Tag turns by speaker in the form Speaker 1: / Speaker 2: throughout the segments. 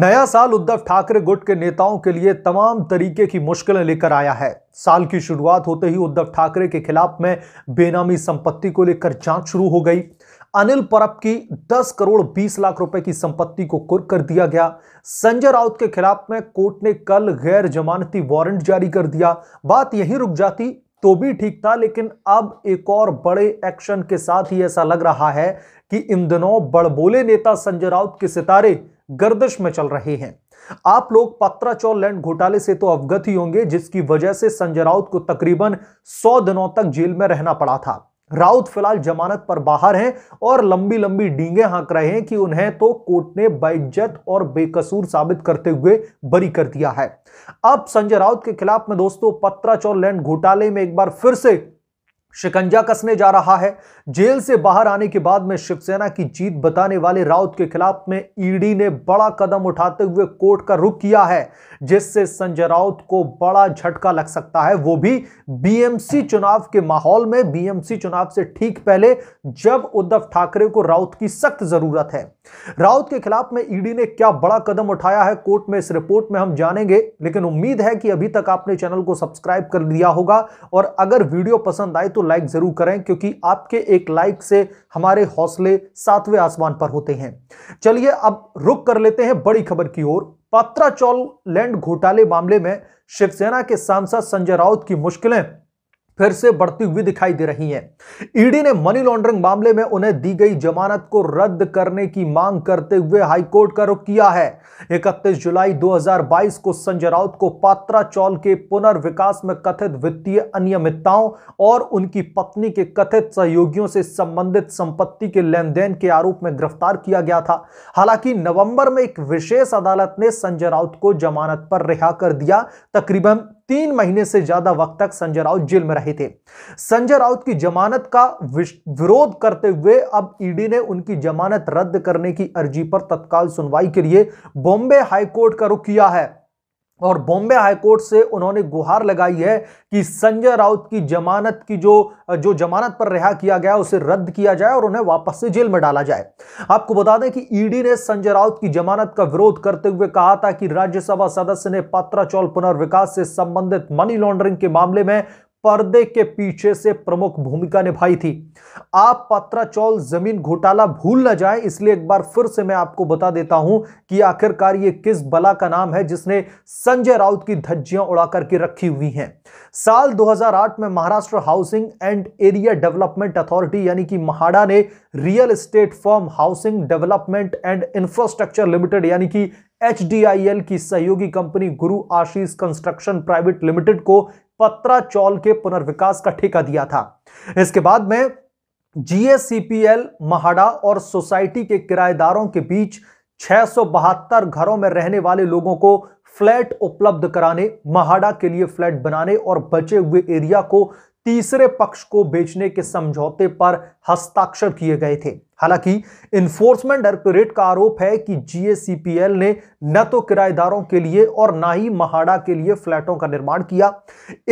Speaker 1: नया साल उद्धव ठाकरे गुट के नेताओं के लिए तमाम तरीके की मुश्किलें लेकर आया है साल की शुरुआत होते ही उद्धव ठाकरे के खिलाफ में बेनामी संपत्ति को लेकर जांच शुरू हो गई अनिल परब की 10 करोड़ 20 लाख रुपए की संपत्ति को कुर्क कर दिया गया संजय राउत के खिलाफ में कोर्ट ने कल गैर जमानती वारंट जारी कर दिया बात यही रुक जाती तो भी ठीक था लेकिन अब एक और बड़े एक्शन के साथ ही ऐसा लग रहा है कि इन दिनों बड़बोले नेता संजय राउत के सितारे गर्दश में चल रहे हैं आप लोग पत्राचौल लैंड घोटाले से तो अवगत ही होंगे जिसकी वजह से संजय राउत को तकरीबन 100 दिनों तक जेल में रहना पड़ा था राउत फिलहाल जमानत पर बाहर हैं और लंबी लंबी डींगे हाँक रहे हैं कि उन्हें तो कोर्ट ने बेइज्जत और बेकसूर साबित करते हुए बरी कर दिया है अब संजय राउत के खिलाफ में दोस्तों पत्राचौल लैंड घोटाले में एक बार फिर से शिकंजा कसने जा रहा है जेल से बाहर आने के बाद में शिवसेना की जीत बताने वाले राउत के खिलाफ में ईडी ने बड़ा कदम उठाते हुए कोर्ट का रुख किया है जिससे संजय राउत को बड़ा झटका लग सकता है वो भी बीएमसी चुनाव के माहौल में बीएमसी चुनाव से ठीक पहले जब उद्धव ठाकरे को राउत की सख्त जरूरत है राउत के खिलाफ में ईडी ने क्या बड़ा कदम उठाया है कोर्ट में इस रिपोर्ट में हम जानेंगे लेकिन उम्मीद है कि अभी तक आपने चैनल को सब्सक्राइब कर लिया होगा और अगर वीडियो पसंद आए तो लाइक तो जरूर करें क्योंकि आपके एक लाइक से हमारे हौसले सातवें आसमान पर होते हैं चलिए अब रुक कर लेते हैं बड़ी खबर की ओर पात्रा चौल लैंड घोटाले मामले में शिवसेना के सांसद संजय राउत की मुश्किलें फिर से बढ़ती हुई दिखाई दे रही हैं ईडी ने मनी लॉन्ड्रिंग मामले में उन्हें दी गई जमानत को रद्द करने की मांग करते हुए हाईकोर्ट का रुख किया है 31 जुलाई 2022 को संजय राउत को पात्रा चौल के पुनर्विकास में कथित वित्तीय अनियमितताओं और उनकी पत्नी के कथित सहयोगियों से संबंधित संपत्ति के लेन देन के आरोप में गिरफ्तार किया गया था हालांकि नवंबर में एक विशेष अदालत ने संजय राउत को जमानत पर रिहा कर दिया तकरीबन तीन महीने से ज्यादा वक्त तक संजय राउत जेल में रहे थे संजय राउत की जमानत का विरोध करते हुए अब ईडी e ने उनकी जमानत रद्द करने की अर्जी पर तत्काल सुनवाई के लिए बॉम्बे हाईकोर्ट का रुख किया है और बॉम्बे हाईकोर्ट से उन्होंने गुहार लगाई है कि संजय राउत की जमानत की जो जो जमानत पर रिहा किया गया उसे रद्द किया जाए और उन्हें वापस से जेल में डाला जाए आपको बता दें कि ईडी ने संजय राउत की जमानत का विरोध करते हुए कहा था कि राज्यसभा सदस्य ने पात्रा चौल पुनर्विकास से संबंधित मनी लॉन्ड्रिंग के मामले में पर्दे के पीछे से प्रमुख भूमिका निभाई थी आप पत्राचौल जमीन घोटाला भूल ना जाए इसलिए एक बार फिर से मैं आपको बता देता हूं कि आखिरकार ये किस बला का नाम है जिसने संजय राउत की धज्जियां उड़ा करके रखी हुई हैं साल 2008 में Maharashtra housing and area development authority यानी कि महाड़ा ने real estate firm housing development and infrastructure limited यानी कि एच की सहयोगी कंपनी गुरु आशीष कंस्ट्रक्शन प्राइवेट लिमिटेड को चौल के पुनर्विकास का ठेका दिया था इसके बाद में जीएससीपीएल महाड़ा और सोसाइटी के किराएदारों के बीच छह घरों में रहने वाले लोगों को फ्लैट उपलब्ध कराने महाड़ा के लिए फ्लैट बनाने और बचे हुए एरिया को तीसरे पक्ष को बेचने के समझौते पर हस्ताक्षर किए गए थे हालांकि इन्फोर्समेंट डायरेक्टोरेट का आरोप है कि जीएसीपीएल ने न तो किराएदारों के लिए और ना ही महाड़ा के लिए फ्लैटों का निर्माण किया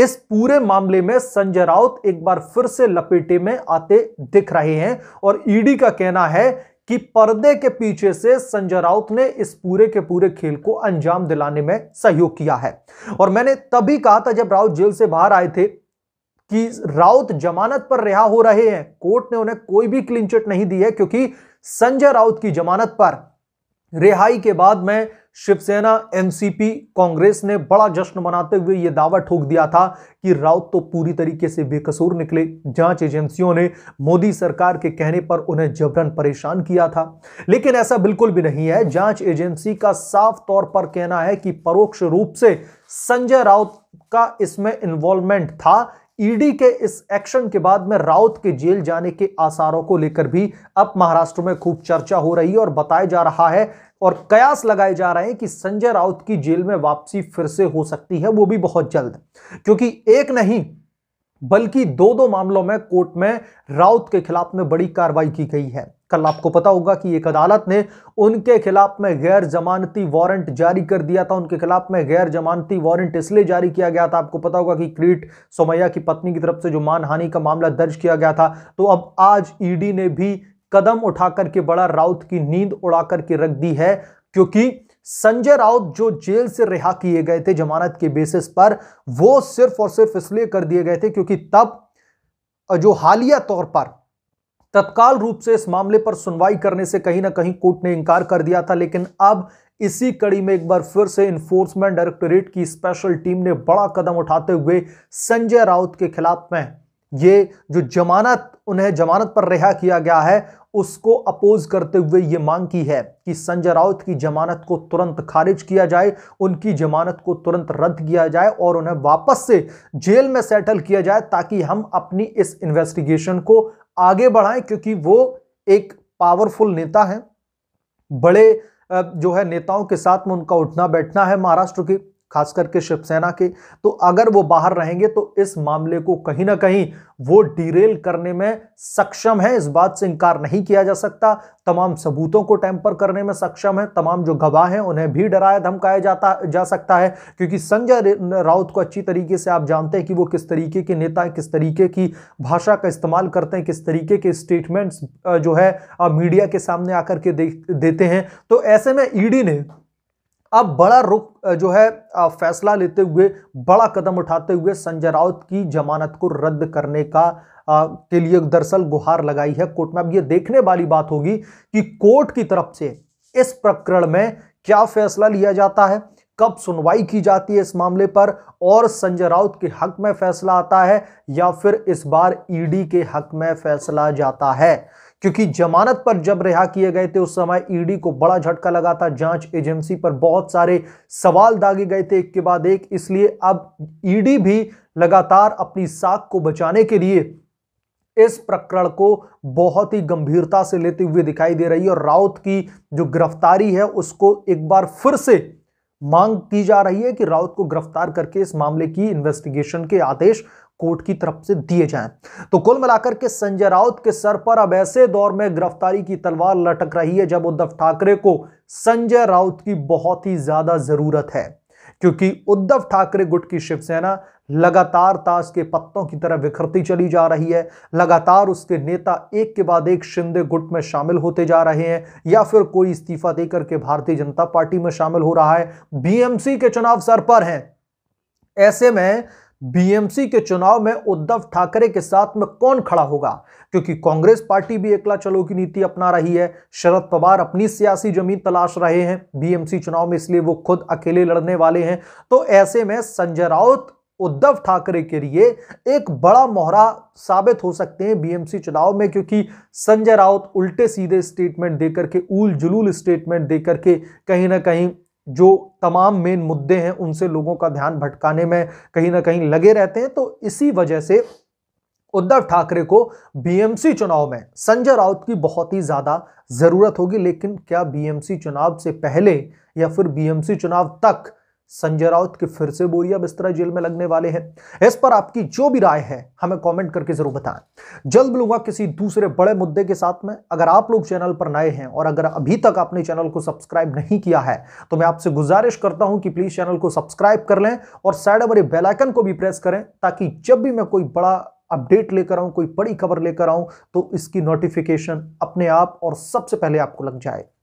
Speaker 1: इस पूरे मामले में संजय राउत एक बार फिर से लपेटे में आते दिख रहे हैं और ईडी e का कहना है कि पर्दे के पीछे से संजय राउत ने इस पूरे के पूरे खेल को अंजाम दिलाने में सहयोग किया है और मैंने तभी कहा था जब राउत जेल से बाहर आए थे कि राउत जमानत पर रिहा हो रहे हैं कोर्ट ने उन्हें कोई भी क्लीन चिट नहीं दी है क्योंकि संजय राउत की जमानत पर रिहाई के बाद में शिवसेना एनसीपी कांग्रेस ने बड़ा जश्न मनाते हुए यह दावा ठोक दिया था कि राउत तो पूरी तरीके से बेकसूर निकले जांच एजेंसियों ने मोदी सरकार के कहने पर उन्हें जबरन परेशान किया था लेकिन ऐसा बिल्कुल भी नहीं है जांच एजेंसी का साफ तौर पर कहना है कि परोक्ष रूप से संजय राउत का इसमें इन्वॉल्वमेंट था ईडी के इस एक्शन के बाद में राउत के जेल जाने के आसारों को लेकर भी अब महाराष्ट्र में खूब चर्चा हो रही है और बताया जा रहा है और कयास लगाए जा रहे हैं कि संजय राउत की जेल में वापसी फिर से हो सकती है वो भी बहुत जल्द क्योंकि एक नहीं बल्कि दो दो मामलों में कोर्ट में राउत के खिलाफ में बड़ी कार्रवाई की गई है कल आपको पता होगा कि एक अदालत ने उनके खिलाफ में गैर जमानती वारंट जारी कर दिया था उनके खिलाफ में गैर जमानती वारंट इसलिए जारी किया गया था आपको पता होगा कि क्रीट सोमैया की पत्नी की तरफ से जो मानहानि का मामला दर्ज किया गया था तो अब आज ईडी ने भी कदम उठा करके बड़ा राउत की नींद उड़ा करके रख दी है क्योंकि संजय राउत जो जेल से रिहा किए गए थे जमानत के बेसिस पर वो सिर्फ और सिर्फ इसलिए कर दिए गए थे क्योंकि तब जो हालिया तौर पर तत्काल रूप से इस मामले पर सुनवाई करने से कहीं ना कहीं कोर्ट ने इंकार कर दिया था लेकिन अब इसी कड़ी में एक बार फिर से इन्फोर्समेंट डायरेक्टोरेट की स्पेशल टीम ने बड़ा कदम उठाते हुए संजय राउत के खिलाफ में ये जो जमानत उन्हें जमानत पर रिहा किया गया है उसको अपोज करते हुए ये मांग की है कि संजय राउत की जमानत को तुरंत खारिज किया जाए उनकी जमानत को तुरंत रद्द किया जाए और उन्हें वापस से जेल में सेटल किया जाए ताकि हम अपनी इस इन्वेस्टिगेशन को आगे बढ़ाएं क्योंकि वो एक पावरफुल नेता हैं बड़े जो है नेताओं के साथ में उनका उठना बैठना है महाराष्ट्र के खास करके शिवसेना के तो अगर वो बाहर रहेंगे तो इस मामले को कहीं ना कहीं वो डिरेल करने में सक्षम है इस बात से इनकार नहीं किया जा सकता तमाम सबूतों को टैंपर करने में सक्षम है तमाम जो गवाह हैं उन्हें भी डराया धमकाया जाता जा सकता है क्योंकि संजय राउत को अच्छी तरीके से आप जानते हैं कि वो किस तरीके के नेता हैं किस तरीके की भाषा का इस्तेमाल करते हैं किस तरीके के स्टेटमेंट्स जो है मीडिया के सामने आकर के देते हैं तो ऐसे में ईडी e ने अब बड़ा रुख जो है फैसला लेते हुए बड़ा कदम उठाते हुए संजय राउत की जमानत को रद्द करने का के लिए दरअसल गुहार लगाई है कोर्ट में अब ये देखने वाली बात होगी कि कोर्ट की तरफ से इस प्रकरण में क्या फैसला लिया जाता है कब सुनवाई की जाती है इस मामले पर और संजय राउत के हक में फैसला आता है या फिर इस बार ईडी के हक में फैसला जाता है क्योंकि जमानत पर जब रिहा किए गए थे उस समय ईडी को बड़ा झटका लगा था जांच एजेंसी पर बहुत सारे सवाल दागे गए थे एक के बाद एक इसलिए अब ईडी भी लगातार अपनी साख को बचाने के लिए इस प्रकरण को बहुत ही गंभीरता से लेते हुए दिखाई दे रही है और राउत की जो गिरफ्तारी है उसको एक बार फिर से मांग की जा रही है कि राउत को गिरफ्तार करके इस मामले की इन्वेस्टिगेशन के आदेश कोर्ट की तरफ से दिए जाएं तो कुल मिलाकर के संजय राउत के सर पर अब ऐसे दौर में गिरफ्तारी की तलवार लटक रही है जब उद्धव ठाकरे को संजय राउत की बहुत ही ज्यादा जरूरत है क्योंकि उद्धव ठाकरे गुट की शिवसेना लगातार ताश के पत्तों की तरह बिखरती चली जा रही है लगातार उसके नेता एक के बाद एक शिंदे गुट में शामिल होते जा रहे हैं या फिर कोई इस्तीफा देकर के भारतीय जनता पार्टी में शामिल हो रहा है बीएमसी के चुनाव सर पर हैं ऐसे में बीएमसी के चुनाव में उद्धव ठाकरे के साथ में कौन खड़ा होगा क्योंकि कांग्रेस पार्टी भी एकला चलो की नीति अपना रही है शरद पवार अपनी सियासी जमीन तलाश रहे हैं बीएमसी चुनाव में इसलिए वो खुद अकेले लड़ने वाले हैं तो ऐसे में संजय राउत उद्धव ठाकरे के लिए एक बड़ा मोहरा साबित हो सकते हैं बीएमसी चुनाव में क्योंकि संजय राउत उल्टे सीधे स्टेटमेंट देकर के उल जुलूल स्टेटमेंट देकर के कहीं ना कहीं जो तमाम मेन मुद्दे हैं उनसे लोगों का ध्यान भटकाने में कहीं ना कहीं लगे रहते हैं तो इसी वजह से उद्धव ठाकरे को बीएमसी चुनाव में संजय राउत की बहुत ही ज़्यादा ज़रूरत होगी लेकिन क्या बीएमसी चुनाव से पहले या फिर बीएमसी चुनाव तक संजय राउत के फिर से बोरिया बिस्तरा जेल में लगने वाले हैं इस पर आपकी जो भी राय है हमें कमेंट करके जरूर बताएं जल्द मिलूंगा किसी दूसरे बड़े मुद्दे के साथ में अगर आप लोग चैनल पर नए हैं और अगर अभी तक आपने चैनल को सब्सक्राइब नहीं किया है तो मैं आपसे गुजारिश करता हूं कि प्लीज चैनल को सब्सक्राइब कर लें और साइड हमारे बेलाइकन को भी प्रेस करें ताकि जब भी मैं कोई बड़ा अपडेट लेकर आऊं कोई बड़ी खबर लेकर आऊं तो इसकी नोटिफिकेशन अपने आप और सबसे पहले आपको लग जाए